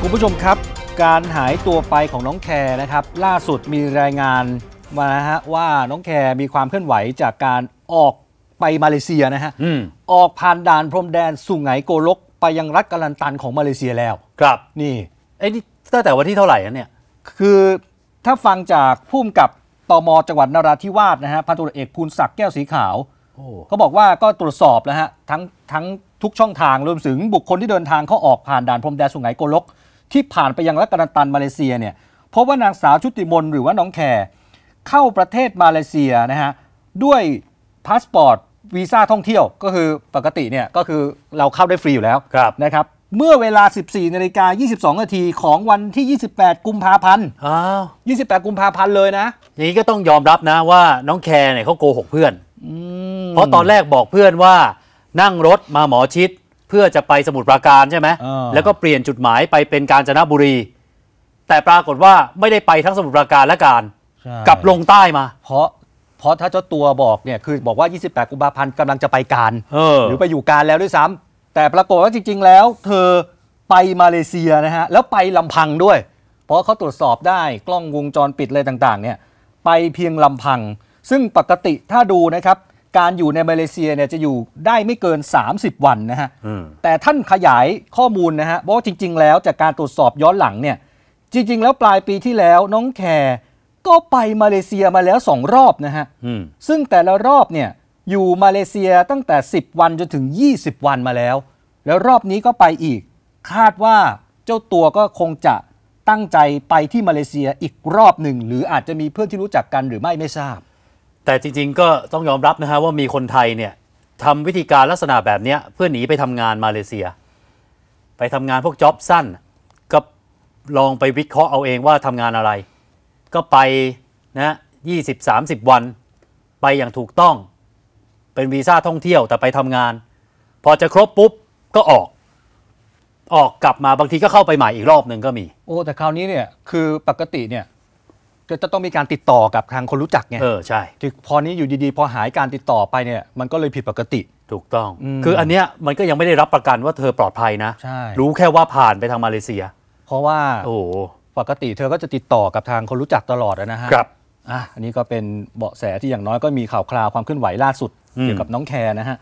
คุณผู้ชมครับการหายตัวไปของน้องแคร์นะครับ ล่าสุดมีรายงานมานะฮะว่าน้องแคร์มีความเคลื่อนไหวจากการออกไปมาเลเซียนะฮะอออกผ่านด่านพรมแดนสุงไหงโกลกไปยังรัฐกัลันตันของมาเลเซียแล้ว ครับนี่ไอ้นี่ตั้งแต่วันที่เท่าไหร่นเนี่ย คือถ้าฟังจากผู้มกับตมจังหวัดนราธิวาสนะฮะพันตุเอกภูลศักดิ์แก้วสีขาวเขาบอกว่าก็ตรวจสอบแล้วฮะทั้งทั้งทุกช่องทาง รวมถึงบุคคลที่เดินทางเข้าออกผ่านด่านพรมแดนสุไหงโกลกที่ผ่านไปยังรัฐกัตันมาเลเซียเนี่ยพบว่านางสาวชุติมนหรือว่าน้องแคร์เข้าประเทศมาเลเซียนะฮะด้วยพาสปอร์ต วีซ่าท่องเที่ยวก็คือปกติเนี่ยก็คือเราเข้าได้ฟรีอยู่แล้วนะครับ เมื่อเวลา 14นาฬิกา22นาทีของวันที่ 28 กุมภาพันธ์อ้าว28กุมภาพันธ์เลยนะอย่างนี้ก็ต้องยอมรับนะว่าน้องแคร์เนี่ยเขาโกหกเพื่อนเพราะตอนแรกบอกเพื่อนว่านั่งรถมาหมอชิดเพื่อจะไปสมุทรปราการใช่ไหม แล้วก็เปลี่ยนจุดหมายไปเป็นกาญจนบุรี แต่ปรากฏว่าไม่ได้ไปทั้งสมุทรปราการและการกลับลงใต้มา เพราะเพราะถ้าเจ้าตัวบอกเนี่ยคือบอกว่า 28กุมภาพันธ์กำลังจะไปการออหรือไปอยู่การแล้วด้วยซ้ำแต่ปรากฏว่าจริงๆแล้ว เธอไปมาเลเซียนะฮะ แล้วไปลำพังด้วยเพราะเขาตรวจสอบได้กล้องวงจรปิดอะไรต่างๆ เนี่ย ไปเพียงลำพัง ซึ่งปกติถ้าดูนะครับการอยู่ในมาเลเซียเนี่ยจะอยู่ได้ไม่เกิน 30 วันนะฮะแต่ท่านขยายข้อมูลนะฮะบอกว่าจริงๆ แล้วจากการตรวจสอบย้อนหลังเนี่ยจริง ๆ แล้วปลายปีที่แล้วน้องแคร์ก็ไปมาเลเซียมาแล้วสองรอบนะฮะซึ่งแต่ละรอบเนี่ยอยู่มาเลเซียตั้งแต่ 10 วันจนถึง 20 วันมาแล้ว แล้วรอบนี้ก็ไปอีก คาดว่าเจ้าตัวก็คงจะตั้งใจไปที่มาเลเซียอีกรอบหนึ่ง หรืออาจจะมีเพื่อนที่รู้จักกันหรือไม่ไม่ทราบแต่จริงๆ ก็ต้องยอมรับนะฮะว่ามีคนไทยเนี่ยทำวิธีการลักษณะแบบนี้เพื่อหนีไปทำงานมาเลเซีย ไปทำงานพวกจ็อบสั้นก็ลองไปวิเคราะห์เอาเองว่าทำงานอะไร ก็ไปนะยี่สิบสามสิบวัน ไปอย่างถูกต้อง เป็นวีซ่าท่องเที่ยวแต่ไปทำงานพอจะครบปุ๊บก็ออก ออกกลับมาบางทีก็เข้าไปใหม่อีกรอบหนึ่งก็มีโอ้แต่คราวนี้เนี่ยคือปกติเนี่ยก็จะต้องมีการติดต่อกับทางคนรู้จักไง เออใช่ ที่พอนี้อยู่ดีๆ พอหายการติดต่อไปเนี่ย มันก็เลยผิดปกติ ถูกต้องอคือ อันเนี้ยมันก็ยังไม่ได้รับประกันว่าเธอปลอดภัยนะใช่รู้แค่ว่าผ่านไปทางมาเลเซีย เพราะว่า โอ้ ปกติเธอก็จะติดต่อกับทางคนรู้จักตลอดนะฮะ ครับ อ่ะ อันนี้ก็เป็นเบาะแสที่อย่างน้อยก็มีข่าวคราวความเคลื่อนไหวล่าสุด เกี่ยวกับน้องแคร์นะฮะ